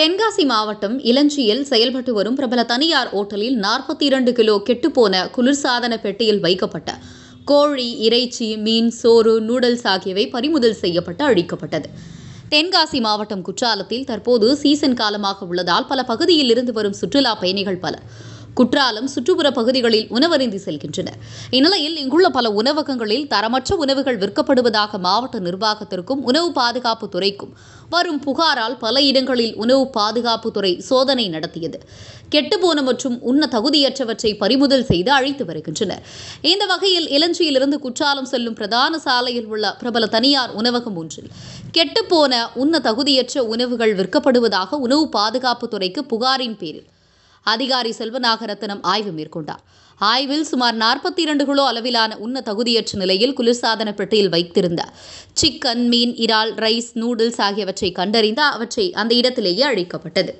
தென்காசி மாவட்டம் இளஞ்சியில் செயல்பட்டு வரும் பிரபல தனியார் ஓட்டலில் நாற்பத்தி இரண்டு கிலோ கெட்டுப்போன குளிர்சாதன பெட்டியில் வைக்கப்பட்ட கோழி இறைச்சி மீன் சோறு நூடல்ஸ் ஆகியவை பறிமுதல் செய்யப்பட்டு அழிக்கப்பட்டது தென்காசி மாவட்டம் குற்றாலத்தில் தற்போது சீசன் காலமாக உள்ளதால் பல பகுதியில் இருந்து வரும் சுற்றுலா பயணிகள் பலர் குற்றாலம் சுற்றுப்புற பகுதிகளில் உணவருந்தி செல்கின்றனர் இந்நிலையில் இங்குள்ள பல உணவகங்களில் தரமற்ற உணவுகள் விற்கப்படுவதாக மாவட்ட நிர்வாகத்திற்கும் உணவு பாதுகாப்பு துறைக்கும் வரும் புகாரால் பல இடங்களில் உணவு பாதுகாப்பு துறை சோதனை நடத்தியது கெட்டுப்போன மற்றும் உண்ண தகுதியற்றவற்றை பறிமுதல் செய்து அழைத்து வருகின்றனர் இந்த வகையில் இலஞ்சியிலிருந்து குற்றாலம் செல்லும் பிரதான சாலையில் உள்ள பிரபல தனியார் உணவகம் ஒன்றில் கெட்டுப்போன உண்ண தகுதியற்ற உணவுகள் விற்கப்படுவதாக உணவு பாதுகாப்பு துறைக்கு புகாரின் பேரில் அதிகாரி செல்வநாகரத்தினம் ஆய்வு மேற்கொண்டார் ஆய்வில் சுமார் நாற்பத்தி இரண்டு கிலோ அளவிலான உண்ண தகுதியற்ற நிலையில் குளிர்சாதன பெட்டியில் வைத்திருந்த சிக்கன் மீன் இறால் ரைஸ் நூடுல்ஸ் ஆகியவற்றை கண்டறிந்து அவற்றை அந்த இடத்திலேயே அழிக்கப்பட்டது